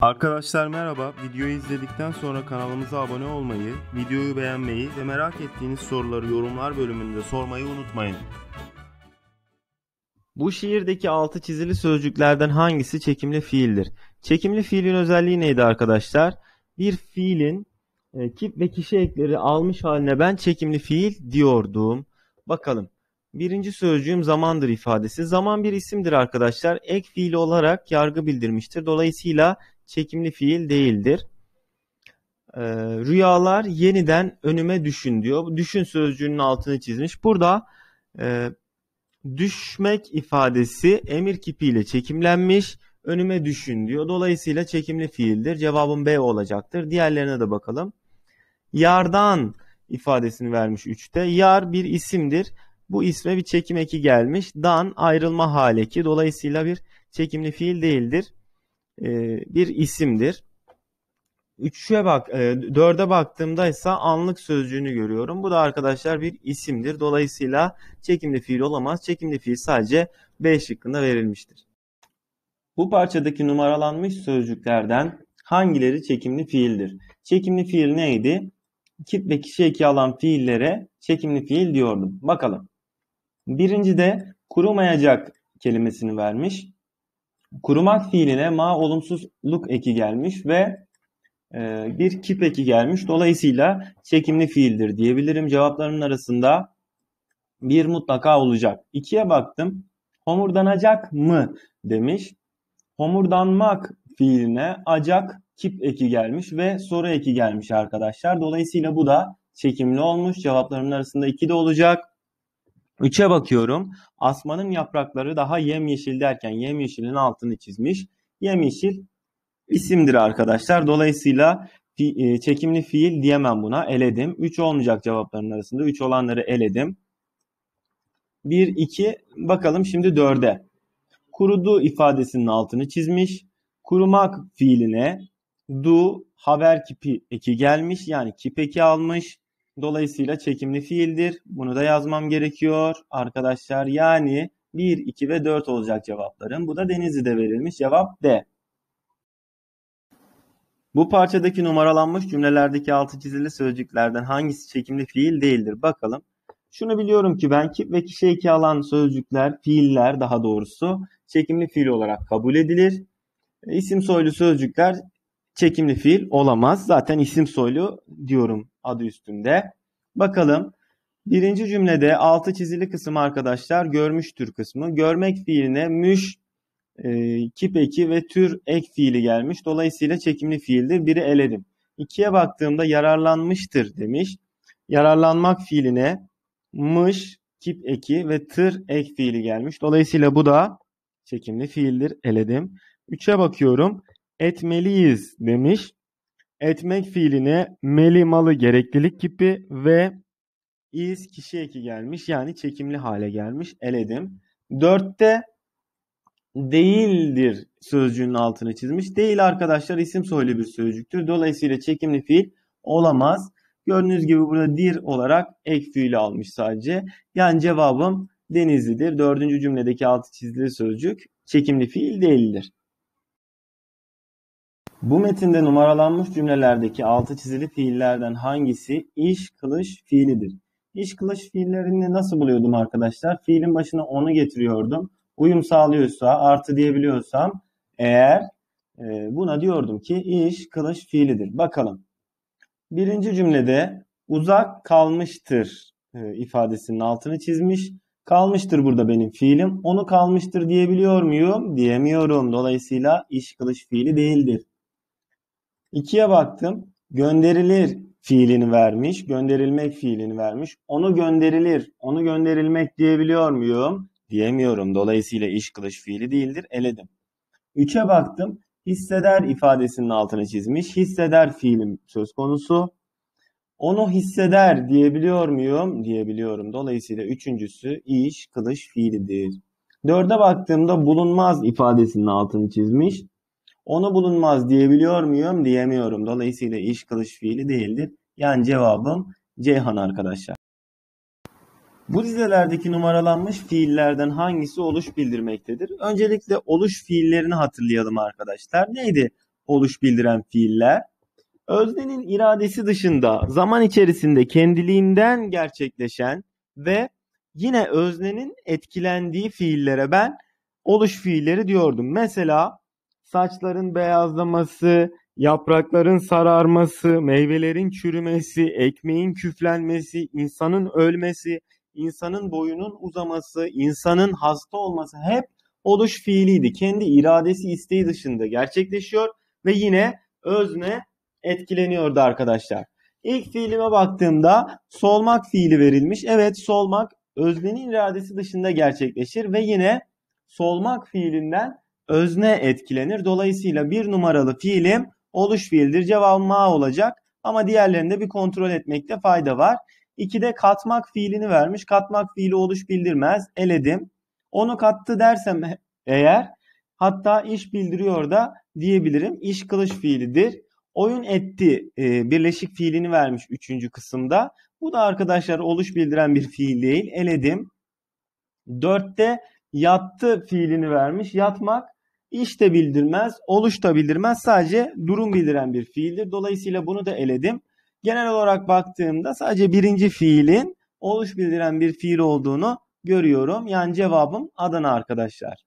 Arkadaşlar merhaba. Videoyu izledikten sonra kanalımıza abone olmayı, videoyu beğenmeyi ve merak ettiğiniz soruları yorumlar bölümünde sormayı unutmayın. Bu şiirdeki altı çizili sözcüklerden hangisi çekimli fiildir? Çekimli fiilin özelliği neydi arkadaşlar? Bir fiilin e, kip ve kişi ekleri almış haline ben çekimli fiil diyordum. Bakalım. Birinci sözcüğüm zamandır ifadesi. Zaman bir isimdir arkadaşlar. Ek fiili olarak yargı bildirmiştir. Dolayısıyla çekimli fiil değildir. Ee, rüyalar yeniden önüme düşün diyor. Düşün sözcüğünün altını çizmiş. Burada e, düşmek ifadesi emir kipiyle çekimlenmiş. Önüme düşün diyor. Dolayısıyla çekimli fiildir. Cevabım B olacaktır. Diğerlerine de bakalım. Yardan ifadesini vermiş 3'te. Yar bir isimdir. Bu isme bir çekim eki gelmiş. Dan ayrılma hali ki. Dolayısıyla bir çekimli fiil değildir e, bir isimdir. 3'e bak, e, 4'e baktığımda ise anlık sözcüğünü görüyorum. Bu da arkadaşlar bir isimdir. Dolayısıyla çekimli fiil olamaz. Çekimli fiil sadece B şıkkında verilmiştir. Bu parçadaki numaralanmış sözcüklerden hangileri çekimli fiildir? Çekimli fiil neydi? Kit ve kişi eki şey alan fiillere çekimli fiil diyordum. Bakalım. Birinci de kurumayacak kelimesini vermiş. Kurumak fiiline ma olumsuzluk eki gelmiş ve e, bir kip eki gelmiş. Dolayısıyla çekimli fiildir diyebilirim. Cevapların arasında bir mutlaka olacak. İkiye baktım. Homurdanacak mı demiş. Homurdanmak fiiline acak kip eki gelmiş ve soru eki gelmiş arkadaşlar. Dolayısıyla bu da çekimli olmuş. Cevapların arasında iki de olacak. 3'e bakıyorum. Asmanın yaprakları daha yemyeşil derken yemyeşilin altını çizmiş. Yemyeşil isimdir arkadaşlar. Dolayısıyla fi, e, çekimli fiil diyemem buna. Eledim. 3 olmayacak cevapların arasında. 3 olanları eledim. 1, 2. Bakalım şimdi 4'e. Kurudu ifadesinin altını çizmiş. Kurumak fiiline du haber kipi eki gelmiş. Yani kip eki almış. Dolayısıyla çekimli fiildir. Bunu da yazmam gerekiyor arkadaşlar. Yani 1, 2 ve 4 olacak cevaplarım. Bu da Denizli'de verilmiş cevap D. Bu parçadaki numaralanmış cümlelerdeki altı çizili sözcüklerden hangisi çekimli fiil değildir? Bakalım. Şunu biliyorum ki ben kip ve kişi eki alan sözcükler, fiiller daha doğrusu çekimli fiil olarak kabul edilir. E, isim soylu sözcükler çekimli fiil olamaz. Zaten isim soylu diyorum adı üstünde. Bakalım. Birinci cümlede altı çizili kısım arkadaşlar görmüştür kısmı. Görmek fiiline müş, e, kip eki ve tür ek fiili gelmiş. Dolayısıyla çekimli fiildir. Biri eledim. İkiye baktığımda yararlanmıştır demiş. Yararlanmak fiiline mış, kip eki ve tır ek fiili gelmiş. Dolayısıyla bu da çekimli fiildir. Eledim. Üçe bakıyorum. Etmeliyiz demiş. Etmek fiiline meli malı gereklilik gibi ve is kişi eki gelmiş. Yani çekimli hale gelmiş. Eledim. Dörtte değildir sözcüğünün altını çizmiş. Değil arkadaşlar isim soylu bir sözcüktür. Dolayısıyla çekimli fiil olamaz. Gördüğünüz gibi burada dir olarak ek fiili almış sadece. Yani cevabım Denizli'dir. Dördüncü cümledeki altı çizili sözcük çekimli fiil değildir. Bu metinde numaralanmış cümlelerdeki altı çizili fiillerden hangisi iş kılış fiilidir? İş kılış fiillerini nasıl buluyordum arkadaşlar? Fiilin başına onu getiriyordum. Uyum sağlıyorsa, artı diyebiliyorsam eğer e, buna diyordum ki iş kılış fiilidir. Bakalım. Birinci cümlede uzak kalmıştır e, ifadesinin altını çizmiş. Kalmıştır burada benim fiilim. Onu kalmıştır diyebiliyor muyum? Diyemiyorum. Dolayısıyla iş kılış fiili değildir. 2'ye baktım. Gönderilir fiilini vermiş. Gönderilmek fiilini vermiş. Onu gönderilir. Onu gönderilmek diyebiliyor muyum? Diyemiyorum. Dolayısıyla iş kılıç fiili değildir. Eledim. 3'e baktım. Hisseder ifadesinin altını çizmiş. Hisseder fiilim söz konusu. Onu hisseder diyebiliyor muyum? Diyebiliyorum. Dolayısıyla üçüncüsü iş, kılıç, fiilidir. Dörde baktığımda bulunmaz ifadesinin altını çizmiş. Onu bulunmaz diyebiliyor muyum? Diyemiyorum. Dolayısıyla iş kılış fiili değildir. Yani cevabım Ceyhan arkadaşlar. Bu dizelerdeki numaralanmış fiillerden hangisi oluş bildirmektedir? Öncelikle oluş fiillerini hatırlayalım arkadaşlar. Neydi oluş bildiren fiiller? Öznenin iradesi dışında zaman içerisinde kendiliğinden gerçekleşen ve yine öznenin etkilendiği fiillere ben oluş fiilleri diyordum. Mesela saçların beyazlaması, yaprakların sararması, meyvelerin çürümesi, ekmeğin küflenmesi, insanın ölmesi, insanın boyunun uzaması, insanın hasta olması hep oluş fiiliydi. Kendi iradesi isteği dışında gerçekleşiyor ve yine özne etkileniyordu arkadaşlar. İlk fiilime baktığımda solmak fiili verilmiş. Evet solmak öznenin iradesi dışında gerçekleşir ve yine solmak fiilinden özne etkilenir. Dolayısıyla bir numaralı fiilim oluş fiildir. Cevap ma olacak ama diğerlerinde bir kontrol etmekte fayda var. İki de katmak fiilini vermiş. Katmak fiili oluş bildirmez. Eledim. Onu kattı dersem eğer hatta iş bildiriyor da diyebilirim. İş kılıç fiilidir. Oyun etti e, birleşik fiilini vermiş üçüncü kısımda. Bu da arkadaşlar oluş bildiren bir fiil değil. Eledim. Dörtte yattı fiilini vermiş. Yatmak İş de bildirmez, oluş da bildirmez. Sadece durum bildiren bir fiildir. Dolayısıyla bunu da eledim. Genel olarak baktığımda sadece birinci fiilin oluş bildiren bir fiil olduğunu görüyorum. Yani cevabım Adana arkadaşlar.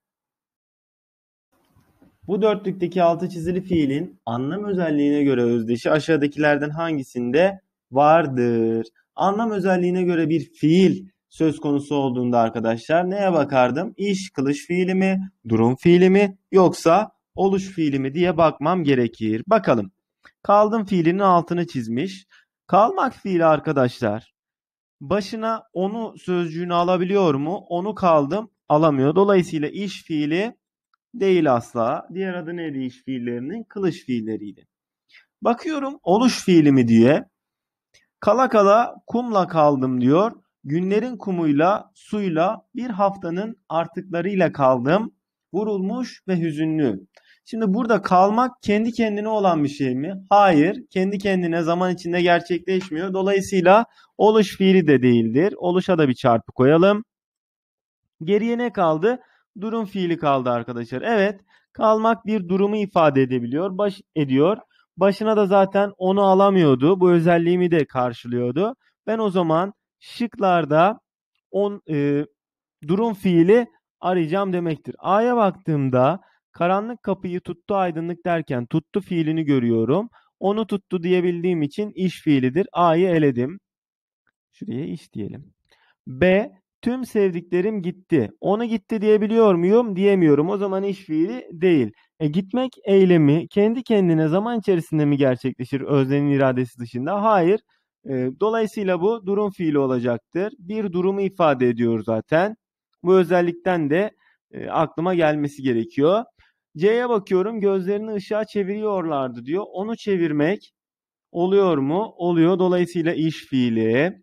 Bu dörtlükteki altı çizili fiilin anlam özelliğine göre özdeşi aşağıdakilerden hangisinde vardır? Anlam özelliğine göre bir fiil söz konusu olduğunda arkadaşlar neye bakardım? İş kılıç fiili mi, durum fiili mi yoksa oluş fiili mi diye bakmam gerekir. Bakalım. Kaldım fiilinin altını çizmiş. Kalmak fiili arkadaşlar. Başına onu sözcüğünü alabiliyor mu? Onu kaldım alamıyor. Dolayısıyla iş fiili değil asla. Diğer adı neydi iş fiillerinin? Kılıç fiilleriydi. Bakıyorum oluş fiili mi diye. Kala kala kumla kaldım diyor günlerin kumuyla, suyla, bir haftanın artıklarıyla kaldım. Vurulmuş ve hüzünlü. Şimdi burada kalmak kendi kendine olan bir şey mi? Hayır. Kendi kendine zaman içinde gerçekleşmiyor. Dolayısıyla oluş fiili de değildir. Oluşa da bir çarpı koyalım. Geriye ne kaldı? Durum fiili kaldı arkadaşlar. Evet. Kalmak bir durumu ifade edebiliyor. Baş ediyor. Başına da zaten onu alamıyordu. Bu özelliğimi de karşılıyordu. Ben o zaman şıklarda on, e, durum fiili arayacağım demektir. A'ya baktığımda karanlık kapıyı tuttu aydınlık derken tuttu fiilini görüyorum. Onu tuttu diyebildiğim için iş fiilidir. A'yı eledim. Şuraya iş diyelim. B. Tüm sevdiklerim gitti. Onu gitti diyebiliyor muyum? Diyemiyorum. O zaman iş fiili değil. E, gitmek eylemi kendi kendine zaman içerisinde mi gerçekleşir öznenin iradesi dışında? Hayır. Ee, dolayısıyla bu durum fiili olacaktır. Bir durumu ifade ediyor zaten. Bu özellikten de e, aklıma gelmesi gerekiyor. C'ye bakıyorum gözlerini ışığa çeviriyorlardı diyor. Onu çevirmek oluyor mu? Oluyor. Dolayısıyla iş fiili.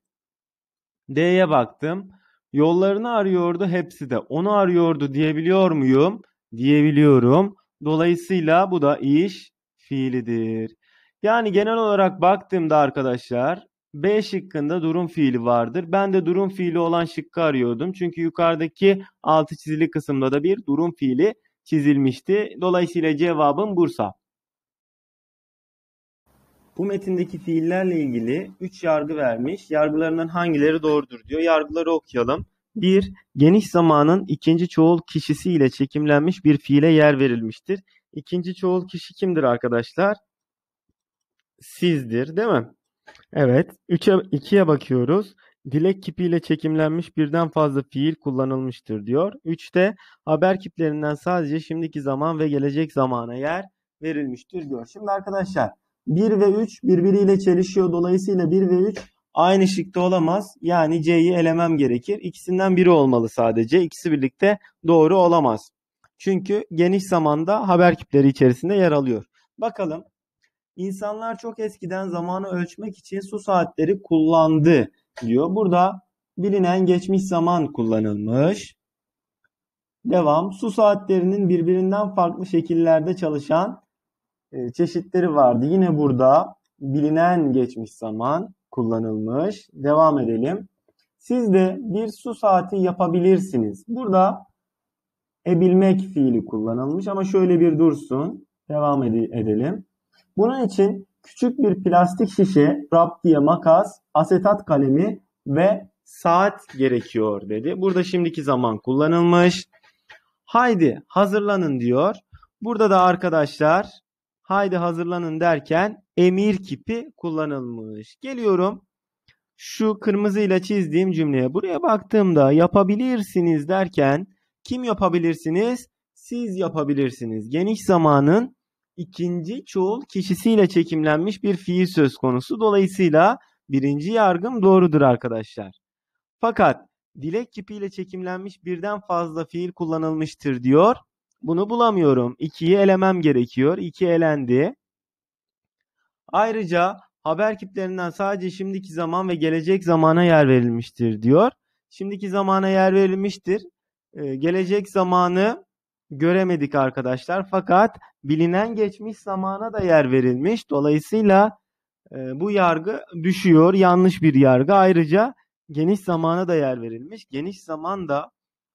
D'ye baktım. Yollarını arıyordu hepsi de. Onu arıyordu diyebiliyor muyum? Diyebiliyorum. Dolayısıyla bu da iş fiilidir. Yani genel olarak baktığımda arkadaşlar B şıkkında durum fiili vardır. Ben de durum fiili olan şıkkı arıyordum. Çünkü yukarıdaki altı çizili kısımda da bir durum fiili çizilmişti. Dolayısıyla cevabım Bursa. Bu metindeki fiillerle ilgili 3 yargı vermiş. Yargılarından hangileri doğrudur diyor. Yargıları okuyalım. 1. Geniş zamanın ikinci çoğul kişisi ile çekimlenmiş bir fiile yer verilmiştir. İkinci çoğul kişi kimdir arkadaşlar? Sizdir değil mi? Evet. 3'e 2'ye bakıyoruz. Dilek kipiyle çekimlenmiş birden fazla fiil kullanılmıştır diyor. 3'te haber kiplerinden sadece şimdiki zaman ve gelecek zamana yer verilmiştir diyor. Şimdi arkadaşlar 1 ve 3 birbiriyle çelişiyor. Dolayısıyla 1 ve 3 aynı şıkta olamaz. Yani C'yi elemem gerekir. İkisinden biri olmalı sadece. İkisi birlikte doğru olamaz. Çünkü geniş zamanda haber kipleri içerisinde yer alıyor. Bakalım İnsanlar çok eskiden zamanı ölçmek için su saatleri kullandı diyor. Burada bilinen geçmiş zaman kullanılmış. Devam. Su saatlerinin birbirinden farklı şekillerde çalışan e, çeşitleri vardı. Yine burada bilinen geçmiş zaman kullanılmış. Devam edelim. Siz de bir su saati yapabilirsiniz. Burada ebilmek fiili kullanılmış ama şöyle bir dursun. Devam ed edelim. Bunun için küçük bir plastik şişe, raptiye makas, asetat kalemi ve saat gerekiyor dedi. Burada şimdiki zaman kullanılmış. Haydi hazırlanın diyor. Burada da arkadaşlar haydi hazırlanın derken emir kipi kullanılmış. Geliyorum şu kırmızıyla çizdiğim cümleye. Buraya baktığımda yapabilirsiniz derken kim yapabilirsiniz? Siz yapabilirsiniz. Geniş zamanın ikinci çoğul kişisiyle çekimlenmiş bir fiil söz konusu. Dolayısıyla birinci yargım doğrudur arkadaşlar. Fakat dilek kipiyle çekimlenmiş birden fazla fiil kullanılmıştır diyor. Bunu bulamıyorum. 2'yi elemem gerekiyor. 2 elendi. Ayrıca haber kiplerinden sadece şimdiki zaman ve gelecek zamana yer verilmiştir diyor. Şimdiki zamana yer verilmiştir. Ee, gelecek zamanı göremedik arkadaşlar. Fakat bilinen geçmiş zamana da yer verilmiş. Dolayısıyla e, bu yargı düşüyor. Yanlış bir yargı. Ayrıca geniş zamana da yer verilmiş. Geniş zaman da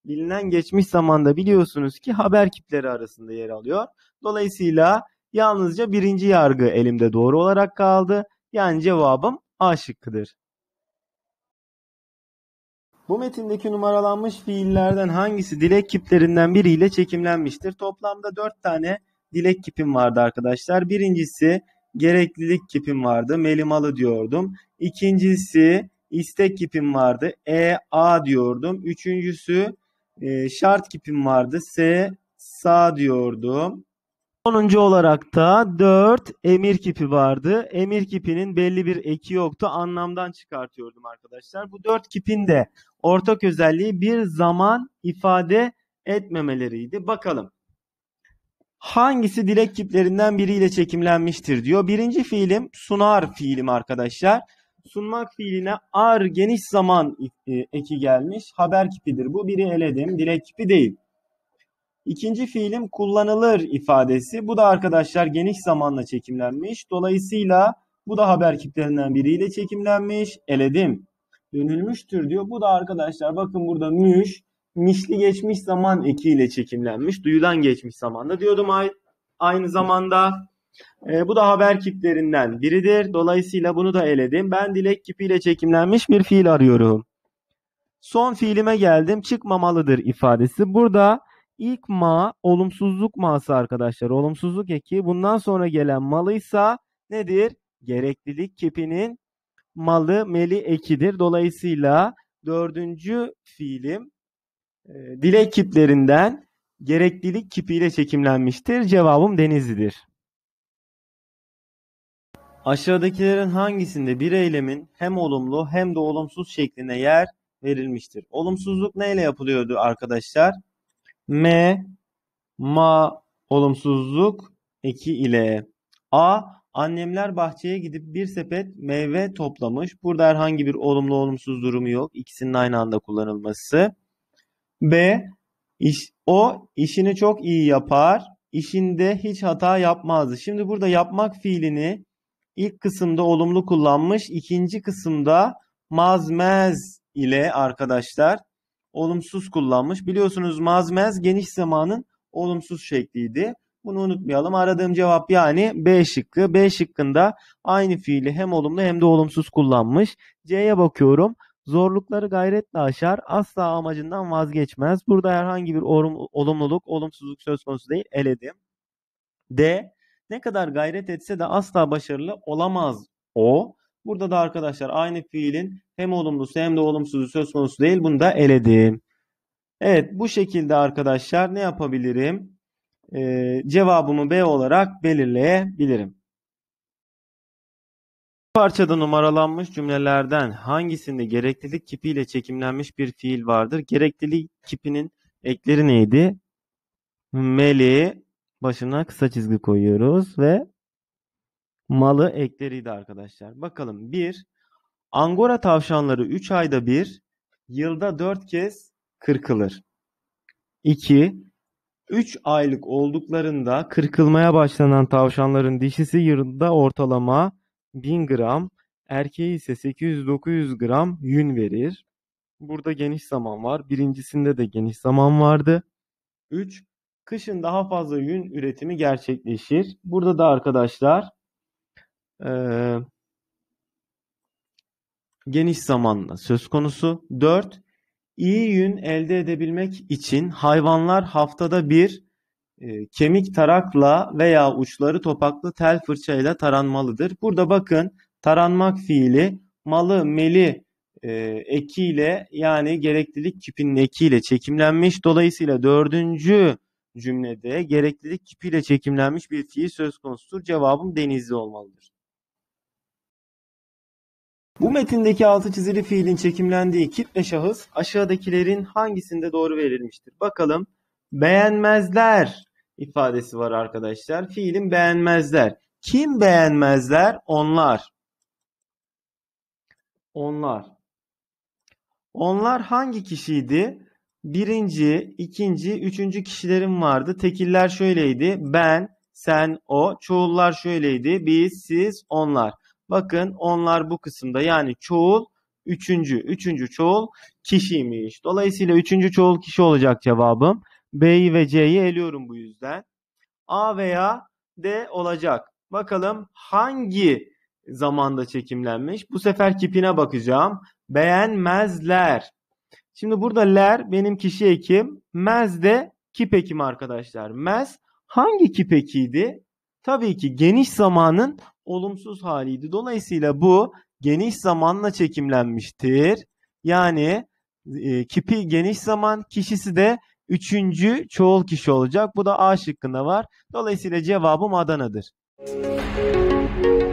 bilinen geçmiş zamanda biliyorsunuz ki haber kipleri arasında yer alıyor. Dolayısıyla yalnızca birinci yargı elimde doğru olarak kaldı. Yani cevabım A şıkkıdır. Bu metindeki numaralanmış fiillerden hangisi dilek kiplerinden biriyle çekimlenmiştir? Toplamda 4 tane dilek kipim vardı arkadaşlar. Birincisi gereklilik kipim vardı. Melimalı diyordum. İkincisi istek kipim vardı. E, A diyordum. Üçüncüsü e, şart kipim vardı. S, sa diyordum. Sonuncu olarak da 4 emir kipi vardı. Emir kipinin belli bir eki yoktu. Anlamdan çıkartıyordum arkadaşlar. Bu 4 kipin de ortak özelliği bir zaman ifade etmemeleriydi. Bakalım. Hangisi dilek kiplerinden biriyle çekimlenmiştir diyor. Birinci fiilim sunar fiilim arkadaşlar. Sunmak fiiline ar geniş zaman e, eki gelmiş. Haber kipidir. Bu biri eledim. Dilek kipi değil. İkinci fiilim kullanılır ifadesi. Bu da arkadaşlar geniş zamanla çekimlenmiş. Dolayısıyla bu da haber kiplerinden biriyle çekimlenmiş. Eledim. Dönülmüştür diyor. Bu da arkadaşlar bakın burada müş. Mişli geçmiş zaman ekiyle çekimlenmiş. Duyulan geçmiş zamanda diyordum ay aynı zamanda. E, bu da haber kiplerinden biridir. Dolayısıyla bunu da eledim. Ben dilek kipiyle çekimlenmiş bir fiil arıyorum. Son fiilime geldim. Çıkmamalıdır ifadesi. Burada İlk ma olumsuzlukması arkadaşlar. Olumsuzluk eki bundan sonra gelen malıysa nedir? Gereklilik kipinin malı meli ekidir. Dolayısıyla dördüncü fiilim e, dilek kiplerinden gereklilik kipiyle çekimlenmiştir. Cevabım Denizli'dir. Aşağıdakilerin hangisinde bir eylemin hem olumlu hem de olumsuz şekline yer verilmiştir? Olumsuzluk neyle yapılıyordu arkadaşlar? M ma olumsuzluk eki ile A Annemler bahçeye gidip bir sepet meyve toplamış. Burada herhangi bir olumlu olumsuz durumu yok. İkisinin aynı anda kullanılması. B. Iş, o işini çok iyi yapar. İşinde hiç hata yapmazdı. Şimdi burada yapmak fiilini ilk kısımda olumlu kullanmış. ikinci kısımda mazmez ile arkadaşlar olumsuz kullanmış. Biliyorsunuz mazmez geniş zamanın olumsuz şekliydi. Bunu unutmayalım. Aradığım cevap yani B şıkkı. B şıkkında aynı fiili hem olumlu hem de olumsuz kullanmış. C'ye bakıyorum. Zorlukları gayretle aşar, asla amacından vazgeçmez. Burada herhangi bir olumluluk, olumsuzluk söz konusu değil. Eledim. D. Ne kadar gayret etse de asla başarılı olamaz o. Burada da arkadaşlar aynı fiilin hem olumlusu hem de olumsuzu söz konusu değil. Bunu da eledim. Evet bu şekilde arkadaşlar ne yapabilirim? Ee, cevabımı B olarak belirleyebilirim. Bu parçada numaralanmış cümlelerden hangisinde gereklilik kipiyle çekimlenmiş bir fiil vardır? Gereklilik kipinin ekleri neydi? Meli başına kısa çizgi koyuyoruz ve malı ekleriydi arkadaşlar. Bakalım 1. Angora tavşanları 3 ayda 1, yılda 4 kez kırkılır. 2. 3 aylık olduklarında kırkılmaya başlanan tavşanların dişisi yılda ortalama 1000 gram, erkeği ise 800-900 gram yün verir. Burada geniş zaman var. Birincisinde de geniş zaman vardı. 3. Kışın daha fazla yün üretimi gerçekleşir. Burada da arkadaşlar e, geniş zamanla söz konusu. 4. İyi yün elde edebilmek için hayvanlar haftada bir e, kemik tarakla veya uçları topaklı tel fırçayla taranmalıdır. Burada bakın taranmak fiili malı meli e, ekiyle yani gereklilik kipinin ekiyle çekimlenmiş. Dolayısıyla dördüncü cümlede gereklilik kipiyle çekimlenmiş bir fiil söz konusudur. Cevabım denizli olmalıdır. Bu metindeki altı çizili fiilin çekimlendiği kitle şahıs aşağıdakilerin hangisinde doğru verilmiştir? Bakalım. Beğenmezler ifadesi var arkadaşlar. Fiilin beğenmezler. Kim beğenmezler? Onlar. Onlar. Onlar hangi kişiydi? Birinci, ikinci, üçüncü kişilerin vardı. Tekiller şöyleydi. Ben, sen, o. Çoğullar şöyleydi. Biz, siz, onlar. Bakın onlar bu kısımda yani çoğul üçüncü. Üçüncü çoğul kişiymiş. Dolayısıyla üçüncü çoğul kişi olacak cevabım. B'yi ve C'yi eliyorum bu yüzden. A veya D olacak. Bakalım hangi zamanda çekimlenmiş? Bu sefer kipine bakacağım. Beğenmezler. Şimdi burada ler benim kişi ekim. Mez de kip ekim arkadaşlar. Mez hangi kip ekiydi? Tabii ki geniş zamanın olumsuz haliydi. Dolayısıyla bu geniş zamanla çekimlenmiştir. Yani e, kipi geniş zaman kişisi de üçüncü çoğul kişi olacak. Bu da A şıkkında var. Dolayısıyla cevabım Adana'dır. Müzik